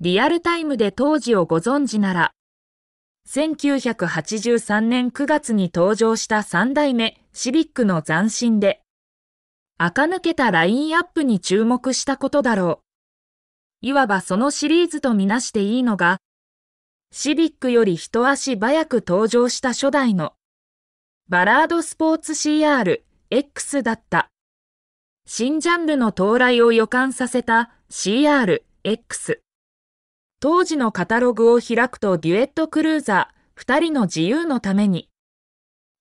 リアルタイムで当時をご存知なら、1983年9月に登場した3代目シビックの斬新で、垢抜けたラインアップに注目したことだろう。いわばそのシリーズとみなしていいのが、シビックより一足早く登場した初代のバラードスポーツ CRX だった。新ジャンルの到来を予感させた CRX。当時のカタログを開くとデュエットクルーザー、二人の自由のために、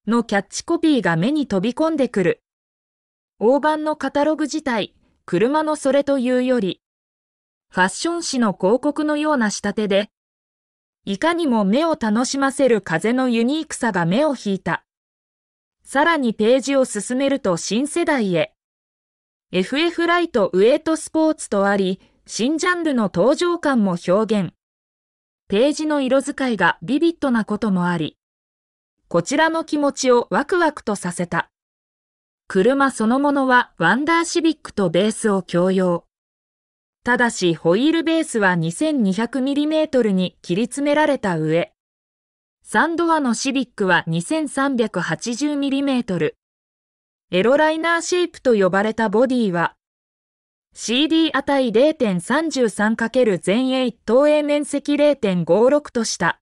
のキャッチコピーが目に飛び込んでくる。大判のカタログ自体、車のそれというより、ファッション誌の広告のような仕立てで、いかにも目を楽しませる風のユニークさが目を引いた。さらにページを進めると新世代へ。FF ライトウエイトスポーツとあり、新ジャンルの登場感も表現。ページの色使いがビビッドなこともあり、こちらの気持ちをワクワクとさせた。車そのものはワンダーシビックとベースを共用。ただしホイールベースは 2200mm に切り詰められた上、サンドアのシビックは 2380mm。エロライナーシェイプと呼ばれたボディは CD 値 0.33× 全鋭投影面積0.56とした。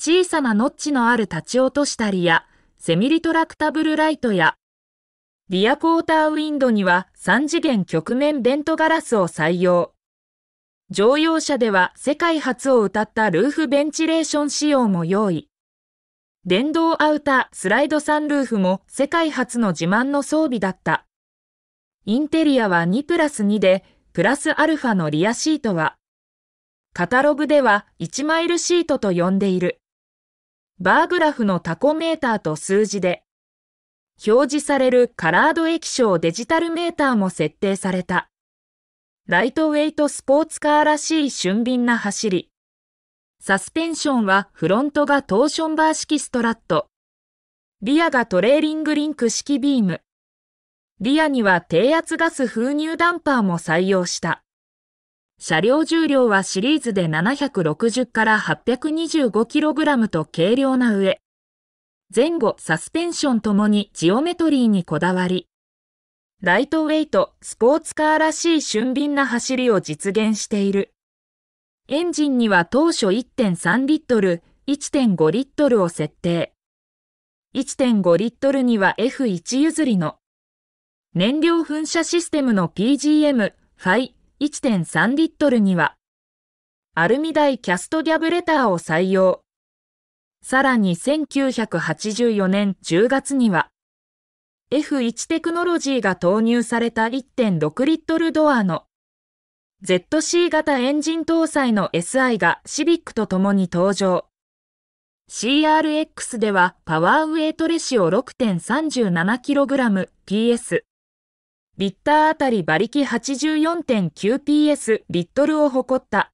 小さなノッチのある立ち落としたりや、セミリトラクタブルライトや、リアクォーターウィンドには3次元曲面ベントガラスを採用。乗用車では世界初を歌ったルーフベンチレーション仕様も用意。電動アウタースライドサンルーフも世界初の自慢の装備だった。インテリアは2プラス2で、プラスアルファのリアシートは、カタログでは1マイルシートと呼んでいる。バーグラフのタコメーターと数字で、表示されるカラード液晶デジタルメーターも設定された。ライトウェイトスポーツカーらしい俊敏な走り。サスペンションはフロントがトーションバー式ストラット。リアがトレーリングリンク式ビーム。リアには低圧ガス封入ダンパーも採用した。車両重量はシリーズで760から 825kg と軽量な上、前後サスペンションともにジオメトリーにこだわり、ライトウェイト、スポーツカーらしい俊敏な走りを実現している。エンジンには当初1.3リットル、1.5リットルを設定。1.5リットルには F1 譲りの燃料噴射システムの PGM、ファイ1.3リットルには、アルミ台キャストギャブレターを採用。さらに1984年10月には、F1 テクノロジーが投入された1.6リットルドアの ZC 型エンジン搭載の SI がシビックと共に登場。CRX ではパワーウェイトレシオ 6.37kgps リッターあたり馬力 84.9PS リットルを誇った。